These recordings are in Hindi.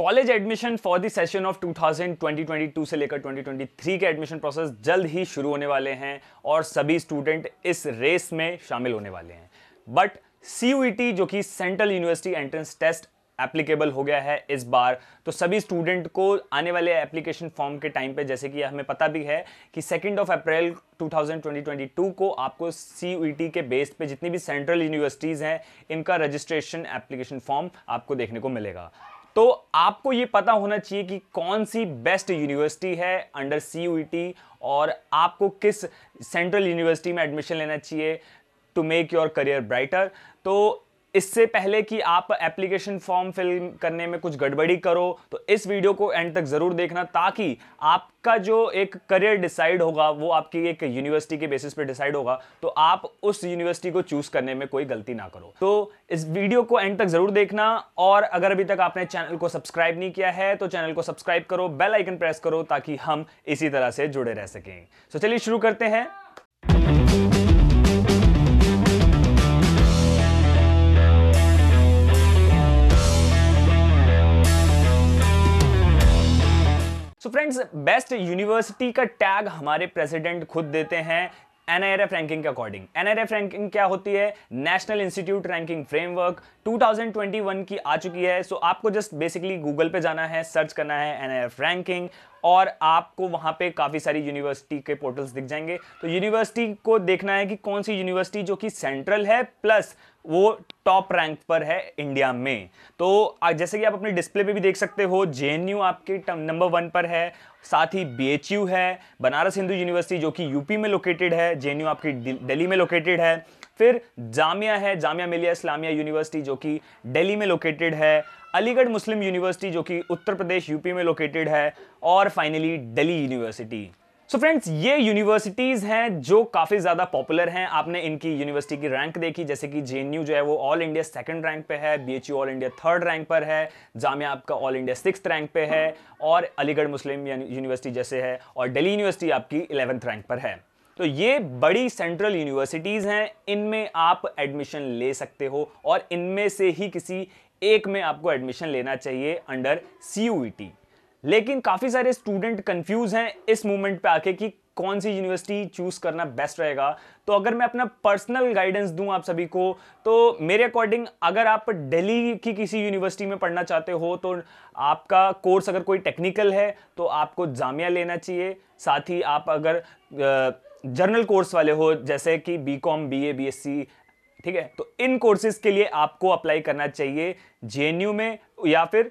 college admission for the session of 2020 2022 से लेकर 2023 के एडमिशन प्रोसेस जल्द ही शुरू होने वाले हैं और सभी स्टूडेंट इस रेस में शामिल होने वाले हैं बट सी e जो कि central university entrance test applicable हो गया है इस बार तो सभी स्टूडेंट को आने वाले एप्लीकेशन फॉर्म के टाइम पे जैसे कि हमें पता भी है कि सेकेंड ऑफ अप्रैल 2022 को आपको सी e के बेस पे जितनी भी सेंट्रल यूनिवर्सिटीज़ हैं इनका रजिस्ट्रेशन एप्लीकेशन फॉर्म आपको देखने को मिलेगा तो आपको ये पता होना चाहिए कि कौन सी बेस्ट यूनिवर्सिटी है अंडर सी e और आपको किस सेंट्रल यूनिवर्सिटी में एडमिशन लेना चाहिए to make your career brighter तो इससे पहले कि आप एप्लीकेशन फॉर्म फिल करने में कुछ गड़बड़ी करो तो इस वीडियो को एंड तक ज़रूर देखना ताकि आपका जो एक करियर डिसाइड होगा वो आपकी एक यूनिवर्सिटी के बेसिस पे डिसाइड होगा तो आप उस यूनिवर्सिटी को चूज़ करने में कोई गलती ना करो तो इस वीडियो को एंड तक ज़रूर देखना और अगर अभी तक आपने चैनल को सब्सक्राइब नहीं किया है तो चैनल को सब्सक्राइब करो बेल आइकन प्रेस करो ताकि हम इसी तरह से जुड़े रह सकें तो चलिए शुरू करते हैं फ्रेंड्स बेस्ट यूनिवर्सिटी का टैग हमारे प्रेसिडेंट खुद देते हैं एनआईआरएफ रैंकिंग के अकॉर्डिंग एनआईआरएफ रैंकिंग क्या होती है नेशनल इंस्टीट्यूट रैंकिंग फ्रेमवर्क 2021 की आ चुकी है सो so आपको जस्ट बेसिकली गूगल पे जाना है सर्च करना है एनआईआरएफ रैंकिंग और आपको वहाँ पे काफ़ी सारी यूनिवर्सिटी के पोर्टल्स दिख जाएंगे तो यूनिवर्सिटी को देखना है कि कौन सी यूनिवर्सिटी जो कि सेंट्रल है प्लस वो टॉप रैंक पर है इंडिया में तो जैसे कि आप अपने डिस्प्ले पे भी देख सकते हो जे आपके नंबर वन पर है साथ ही बी है बनारस हिंदू यूनिवर्सिटी जो कि यूपी में लोकेटेड है जे आपकी दिल्ली में लोकेटेड है फिर जामिया है जामिया मिलिया इस्लामिया यूनिवर्सिटी जो कि दिल्ली में लोकेटेड है अलीगढ़ मुस्लिम यूनिवर्सिटी जो कि उत्तर प्रदेश यूपी में लोकेटेड है और finally Delhi university so so friends ये यूनिवर्सिटीज़ हैं जो काफ़ी ज़्यादा पॉपुलर हैं आपने इनकी यूनिवर्सिटी की रैंक देखी जैसे कि जे जो है वो ऑल इंडिया सेकंड रैंक पे है by all India third rank पर है जामिया आपका ऑल इंडिया सिक्स रैंक पे है और अलीगढ़ मुस्लिम यूनिवर्सिटी जैसे है और दिल्ली यूनिवर्सिटी आपकी इलेवंथ रैंक पर है तो ये बड़ी सेंट्रल यूनिवर्सिटीज़ हैं इनमें आप एडमिशन ले सकते हो और इनमें से ही किसी एक में आपको एडमिशन लेना चाहिए अंडर सी e लेकिन काफ़ी सारे स्टूडेंट कंफ्यूज हैं इस मूवमेंट पे आके कि कौन सी यूनिवर्सिटी चूज करना बेस्ट रहेगा तो अगर मैं अपना पर्सनल गाइडेंस दूं आप सभी को तो मेरे अकॉर्डिंग अगर आप दिल्ली की किसी यूनिवर्सिटी में पढ़ना चाहते हो तो आपका कोर्स अगर कोई टेक्निकल है तो आपको जामिया लेना चाहिए साथ ही आप अगर जर्नल कोर्स वाले हो जैसे कि B com B A B S C ठीक है तो इन कोर्सेज के लिए आपको अप्लाई करना चाहिए जे में या फिर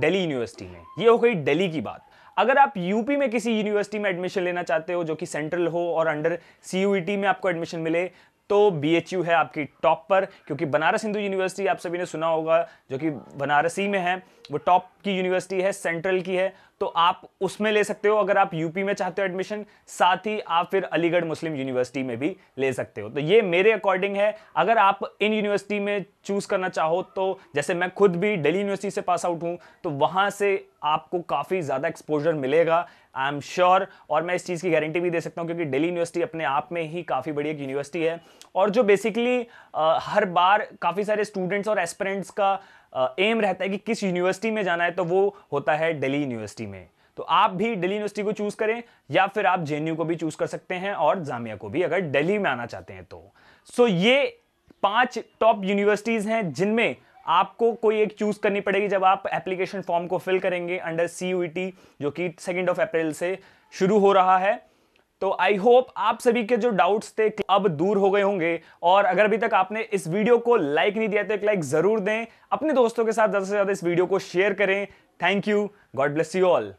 दिल्ली यूनिवर्सिटी में ये हो गई दिल्ली की बात अगर आप यूपी में किसी यूनिवर्सिटी में एडमिशन लेना चाहते हो जो कि सेंट्रल हो और अंडर सी e में आपको एडमिशन मिले तो बी एच यू है आपकी टॉप पर क्योंकि बनारस हिंदू यूनिवर्सिटी आप सभी ने सुना होगा जो कि बनारसी में है वो टॉप की यूनिवर्सिटी है सेंट्रल की है तो आप उसमें ले सकते हो अगर आप यूपी में चाहते हो एडमिशन साथ ही आप फिर अलीगढ़ मुस्लिम यूनिवर्सिटी में भी ले सकते हो तो ये मेरे अकॉर्डिंग है अगर आप इन यूनिवर्सिटी में चूज़ करना चाहो तो जैसे मैं खुद भी दिल्ली यूनिवर्सिटी से पास आउट हूँ तो वहाँ से आपको काफ़ी ज़्यादा एक्सपोजर मिलेगा आई एम श्योर और मैं इस चीज़ की गारंटी भी दे सकता हूँ क्योंकि दिल्ली यूनिवर्सिटी अपने आप में ही काफ़ी बड़ी एक यूनिवर्सिटी है और जो बेसिकली हर बार काफ़ी सारे स्टूडेंट्स और एस्परेंट्स का एम रहता है कि किस यूनिवर्सिटी में जाना है तो वो होता है दिल्ली यूनिवर्सिटी में तो आप भी दिल्ली यूनिवर्सिटी को चूज करें या फिर आप जे को भी चूज कर सकते हैं और जामिया को भी अगर दिल्ली में आना चाहते हैं तो सो so, ये पांच टॉप यूनिवर्सिटीज हैं जिनमें आपको कोई एक चूज करनी पड़ेगी जब आप एप्लीकेशन फॉर्म को फिल करेंगे अंडर सी e जो कि सेकेंड ऑफ अप्रैल से शुरू हो रहा है तो आई होप आप सभी के जो डाउट्स थे अब दूर हो गए होंगे और अगर अभी तक आपने इस वीडियो को लाइक नहीं दिया तो एक लाइक जरूर दें अपने दोस्तों के साथ ज़्यादा से ज़्यादा इस वीडियो को शेयर करें thank you God bless you all